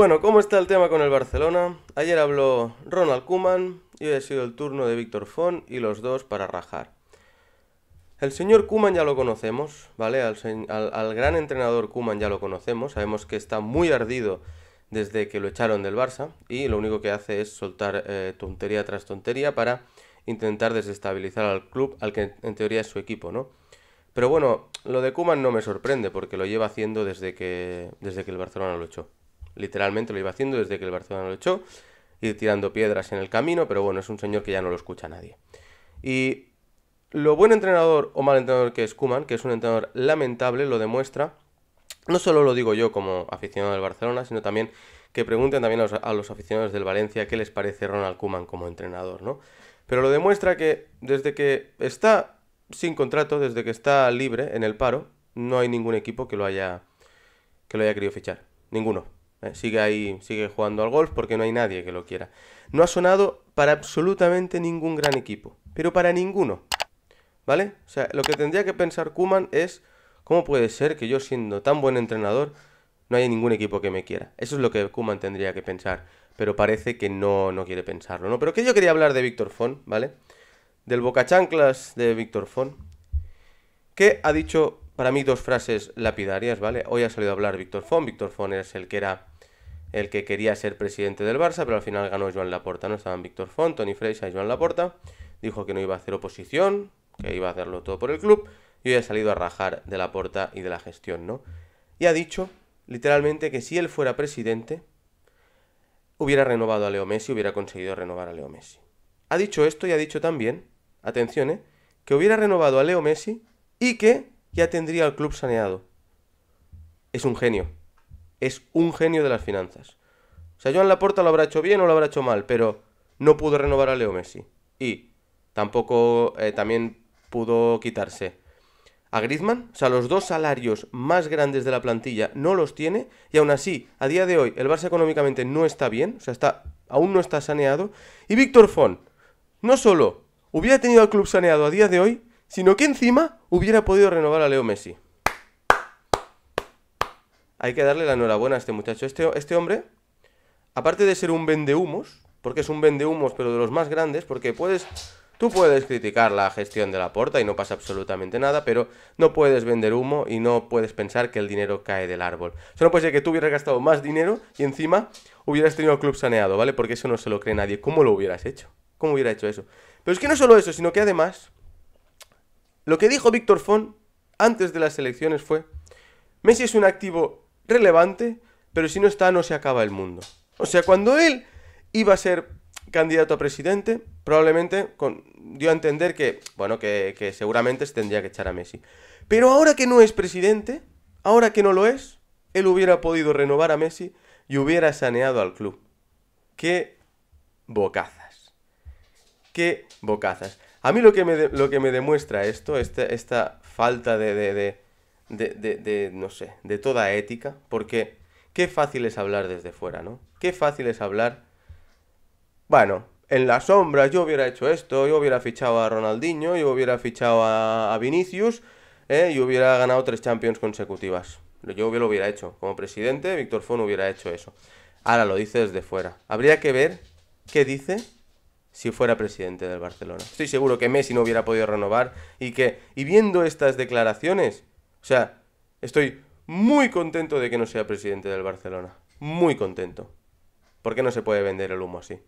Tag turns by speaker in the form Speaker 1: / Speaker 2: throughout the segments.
Speaker 1: Bueno, ¿cómo está el tema con el Barcelona? Ayer habló Ronald Kuman y hoy ha sido el turno de Víctor Font y los dos para rajar. El señor Kuman ya lo conocemos, ¿vale? Al, gran entrenador Kuman ya lo conocemos, sabemos que está muy ardido desde que lo echaron del Barça y lo único que hace es soltar eh, tontería tras tontería para intentar desestabilizar al club, al que en teoría es su equipo, ¿no? Pero bueno, lo de Kuman no me sorprende porque lo lleva haciendo desde que, desde que el Barcelona lo echó literalmente lo iba haciendo desde que el Barcelona lo echó, ir tirando piedras en el camino, pero bueno, es un señor que ya no lo escucha a nadie. Y lo buen entrenador o mal entrenador que es Kuman, que es un entrenador lamentable, lo demuestra. No solo lo digo yo como aficionado del Barcelona, sino también que pregunten también a los, aficionados del Valencia qué les parece Ronald Kuman como entrenador, ¿no? Pero lo demuestra que desde que está sin contrato, desde que está libre en el paro, no hay ningún equipo que lo haya que lo haya querido fichar. Ninguno. ¿eh? sigue ahí, sigue jugando al golf porque no hay nadie que lo quiera. No ha sonado para absolutamente ningún gran equipo, pero para ninguno. ¿Vale? O sea, lo que tendría que pensar Kuman es cómo puede ser que yo siendo tan buen entrenador no haya ningún equipo que me quiera. Eso es lo que Kuman tendría que pensar, pero parece que no, no quiere pensarlo, ¿no? Pero que yo quería hablar de Víctor Fon, ¿vale? Del bocachanclas de Víctor Fon. que ha dicho para mí dos frases lapidarias, ¿vale? Hoy ha salido a hablar Víctor Fon, Víctor Fon es el que era el que quería ser presidente del Barça, pero al final ganó Joan Laporta, ¿no? Estaban Víctor Font, ni Freixa y Joan Laporta. Dijo que no iba a hacer oposición, que iba a hacerlo todo por el club, y hoy ha salido a rajar de Laporta y de la gestión, ¿no? Y ha dicho, literalmente, que si él fuera presidente, hubiera renovado a Leo Messi, hubiera conseguido renovar a Leo Messi. Ha dicho esto y ha dicho también, atención, ¿eh? que hubiera renovado a Leo Messi y que ya tendría el club saneado. Es un genio es un genio de las finanzas. O sea, Joan Laporta lo habrá hecho bien o lo habrá hecho mal, pero no pudo renovar a Leo Messi. Y tampoco eh, también pudo quitarse a Griezmann. O sea, los dos salarios más grandes de la plantilla no los tiene. Y aún así, a día de hoy, el Barça económicamente no está bien. O sea, está, aún no está saneado. Y Víctor Font, no solo hubiera tenido al club saneado a día de hoy, sino que encima hubiera podido renovar a Leo Messi hay que darle la enhorabuena a este muchacho. Este, este hombre, aparte de ser un vendehumos, porque es un vendehumos, pero de los más grandes, porque puedes... Tú puedes criticar la gestión de la porta y no pasa absolutamente nada, pero no puedes vender humo y no puedes pensar que el dinero cae del árbol. Solo puede ser que tú hubieras gastado más dinero y encima hubieras tenido el club saneado, ¿vale? Porque eso no se lo cree nadie. ¿Cómo lo hubieras hecho? ¿Cómo hubiera hecho eso? Pero es que no solo eso, sino que además, lo que dijo Víctor Font antes de las elecciones fue, Messi es un activo relevante, pero si no está no se acaba el mundo. O sea, cuando él iba a ser candidato a presidente, probablemente dio a entender que, bueno, que, seguramente se tendría que echar a Messi. Pero ahora que no es presidente, ahora que no lo es, él hubiera podido renovar a Messi y hubiera saneado al club. ¡Qué bocazas! ¡Qué bocazas! A mí lo que me, lo que me demuestra esto, esta, esta falta de, de, de, de, no sé, de toda ética, porque qué fácil es hablar desde fuera, ¿no? Qué fácil es hablar, bueno, en las sombras yo hubiera hecho esto, yo hubiera fichado a Ronaldinho, yo hubiera fichado a, Vinicius, ¿eh? y hubiera ganado tres Champions consecutivas. Yo lo hubiera hecho, como presidente, Víctor Fon hubiera hecho eso. Ahora lo dice desde fuera. Habría que ver qué dice si fuera presidente del Barcelona. Estoy seguro que Messi no hubiera podido renovar y que, y viendo estas declaraciones, o sea, estoy muy contento de que no sea presidente del Barcelona. Muy contento. Porque no se puede vender el humo así.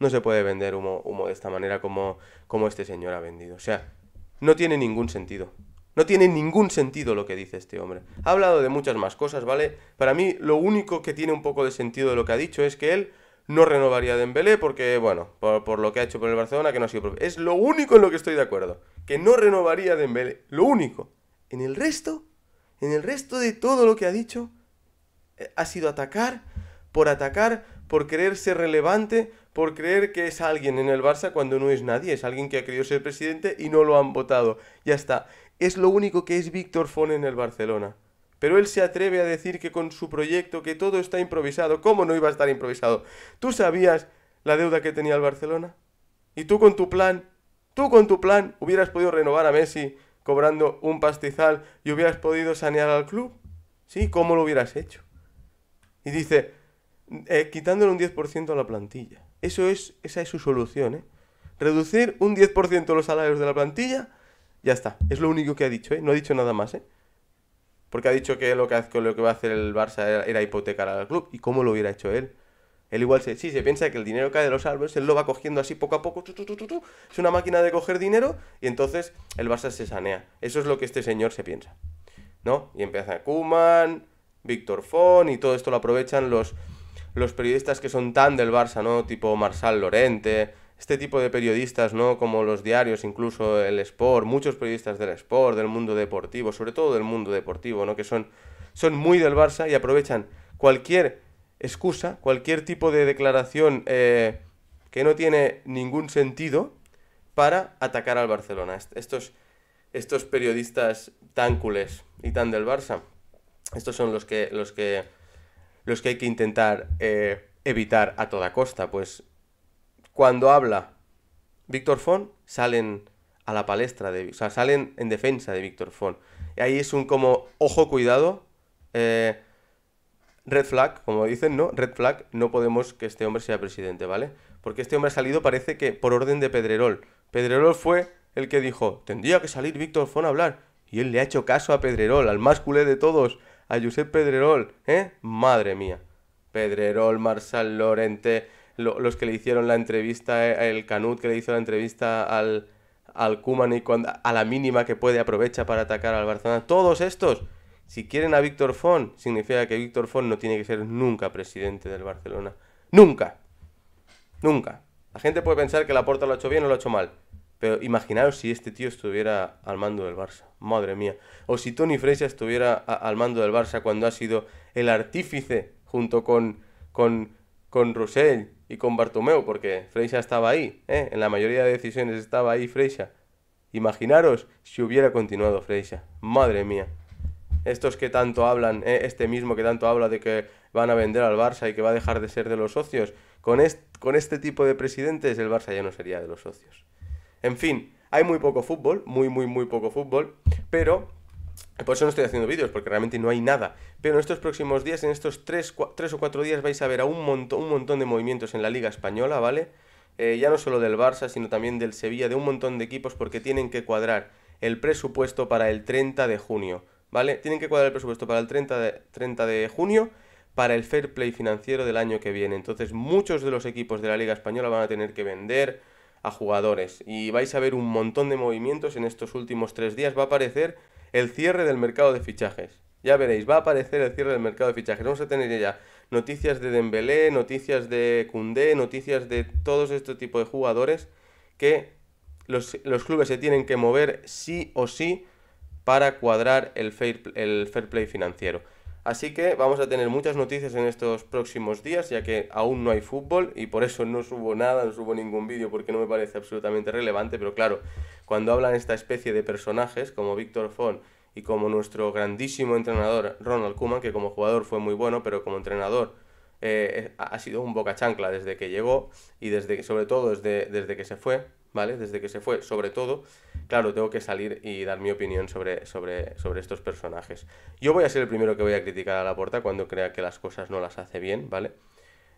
Speaker 1: No se puede vender humo, humo de esta manera como, como este señor ha vendido. O sea, no tiene ningún sentido. No tiene ningún sentido lo que dice este hombre. Ha hablado de muchas más cosas, ¿vale? Para mí, lo único que tiene un poco de sentido de lo que ha dicho es que él no renovaría de Dembélé porque, bueno, por, lo que ha hecho por el Barcelona, que no ha sido... Es lo único en lo que estoy de acuerdo. Que no renovaría de Dembélé. Lo único. En el resto, en el resto de todo lo que ha dicho, eh, ha sido atacar por atacar, por creer ser relevante, por creer que es alguien en el Barça cuando no es nadie, es alguien que ha querido ser presidente y no lo han votado. Ya está. Es lo único que es Víctor Fon en el Barcelona. Pero él se atreve a decir que con su proyecto, que todo está improvisado. ¿Cómo no iba a estar improvisado? ¿Tú sabías la deuda que tenía el Barcelona? ¿Y tú con tu plan? ¿Tú con tu plan hubieras podido renovar a Messi cobrando un pastizal y hubieras podido sanear al club? ¿Sí? ¿Cómo lo hubieras hecho? Y dice, eh, quitándole un 10% a la plantilla. Eso es, esa es su solución, ¿eh? Reducir un 10% los salarios de la plantilla, ya está. Es lo único que ha dicho, ¿eh? No ha dicho nada más, ¿eh? Porque ha dicho que lo que, lo que va a hacer el Barça era, era hipotecar al club. ¿Y cómo lo hubiera hecho él? Él igual se, sí, se piensa que el dinero cae de los árboles, él lo va cogiendo así poco a poco. es una máquina de coger dinero y entonces el Barça se sanea. Eso es lo que este señor se piensa. ¿No? Y empieza Kuman, Víctor Fon y todo esto lo aprovechan los, los periodistas que son tan del Barça, ¿no? Tipo Marsal Lorente, este tipo de periodistas, ¿no? Como los diarios, incluso el Sport, muchos periodistas del Sport, del mundo deportivo, sobre todo del mundo deportivo, ¿no? Que son, son muy del Barça y aprovechan cualquier excusa, cualquier tipo de declaración eh, que no tiene ningún sentido para atacar al Barcelona. Estos, estos periodistas tan culés y tan del Barça, estos son los que, los que, los que hay que intentar eh, evitar a toda costa. Pues cuando habla Víctor Font, salen a la palestra, de, o sea, salen en defensa de Víctor Font. Ahí es un como, ojo, cuidado, eh, red flag, como dicen, ¿no? Red flag, no podemos que este hombre sea presidente, ¿vale? Porque este hombre ha salido, parece que por orden de Pedrerol. Pedrerol fue el que dijo, tendría que salir Víctor Fon a hablar. Y él le ha hecho caso a Pedrerol, al más culé de todos, a Josep Pedrerol, ¿eh? Madre mía. Pedrerol, Marsal Lorente, los que le hicieron la entrevista, eh, el Canut que le hizo la entrevista al, al Kuman y cuando, a la mínima que puede aprovecha para atacar al Barcelona. Todos estos si quieren a Víctor Font, significa que Víctor Font no tiene que ser nunca presidente del Barcelona. Nunca. Nunca. La gente puede pensar que la puerta lo ha hecho bien o lo ha hecho mal. Pero imaginaos si este tío estuviera al mando del Barça. Madre mía. O si Tony Freixa estuviera al mando del Barça cuando ha sido el artífice junto con, con, con Roussel y con Bartomeu, porque Freixa estaba ahí. ¿eh? En la mayoría de decisiones estaba ahí Freixa. Imaginaros si hubiera continuado Freixa. Madre mía estos que tanto hablan, eh, este mismo que tanto habla de que van a vender al Barça y que va a dejar de ser de los socios, con, este tipo de presidentes el Barça ya no sería de los socios. En fin, hay muy poco fútbol, muy, muy, muy poco fútbol, pero por eso no estoy haciendo vídeos, porque realmente no hay nada. Pero en estos próximos días, en estos tres o cuatro días, vais a ver a un, montón, un montón de movimientos en la Liga Española, ¿vale? Eh, ya no solo del Barça, sino también del Sevilla, de un montón de equipos, porque tienen que cuadrar el presupuesto para el 30 de junio. ¿vale? Tienen que cuadrar el presupuesto para el 30 de, de junio para el fair play financiero del año que viene. Entonces muchos de los equipos de la Liga Española van a tener que vender a jugadores y vais a ver un montón de movimientos en estos últimos tres días. Va a aparecer el cierre del mercado de fichajes. Ya veréis, va a aparecer el cierre del mercado de fichajes. Vamos a tener ya noticias de Dembélé, noticias de Cundé, noticias de todos este tipo de jugadores que los, los clubes se tienen que mover sí o sí para cuadrar el fair, el fair play financiero. Así que vamos a tener muchas noticias en estos próximos días, ya que aún no hay fútbol y por eso no subo nada, no subo ningún vídeo porque no me parece absolutamente relevante, pero claro, cuando hablan esta especie de personajes como Víctor Fon y como nuestro grandísimo entrenador Ronald Kuman, que como jugador fue muy bueno, pero como entrenador eh, eh, ha sido un boca chancla desde que llegó y desde sobre todo desde, desde que se fue, ¿vale? Desde que se fue, sobre todo claro, tengo que salir y dar mi opinión sobre, sobre, sobre estos personajes. Yo voy a ser el primero que voy a criticar a la puerta cuando crea que las cosas no las hace bien, ¿vale?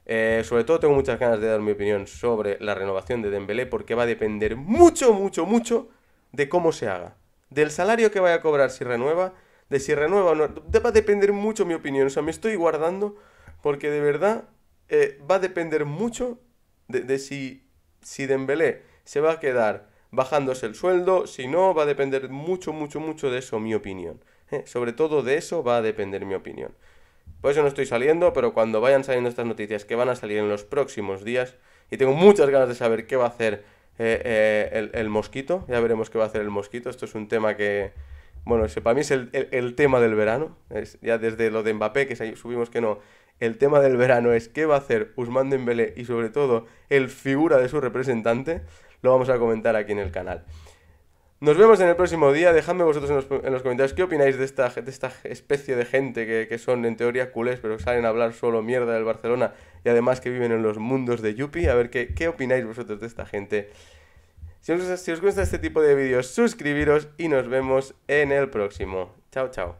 Speaker 1: Eh, sobre todo tengo muchas ganas de dar mi opinión sobre la renovación de Dembélé porque va a depender mucho, mucho, mucho de cómo se haga. Del salario que vaya a cobrar si renueva, de si renueva o no. Va a depender mucho mi opinión. O sea, me estoy guardando porque de verdad eh, va a depender mucho de, si, si Dembélé se va a quedar bajándose el sueldo, si no, va a depender mucho, mucho, mucho de eso, mi opinión. ¿eh? Sobre todo de eso va a depender mi opinión. Por eso no estoy saliendo, pero cuando vayan saliendo estas noticias que van a salir en los próximos días, y tengo muchas ganas de saber qué va a hacer eh, eh, el, mosquito, ya veremos qué va a hacer el mosquito, esto es un tema que, bueno, para mí es el, tema del verano, ya desde lo de Mbappé, que subimos que no, el tema del verano es qué va a hacer Usman Dembélé y sobre todo el figura de su representante, lo vamos a comentar aquí en el canal. Nos vemos en el próximo día. Dejadme vosotros en los, comentarios qué opináis de esta, esta especie de gente que, son en teoría culés, pero salen a hablar solo mierda del Barcelona y además que viven en los mundos de Yuppie. A ver qué, qué opináis vosotros de esta gente. Si si os gusta este tipo de vídeos, suscribiros y nos vemos en el próximo. Chao, chao.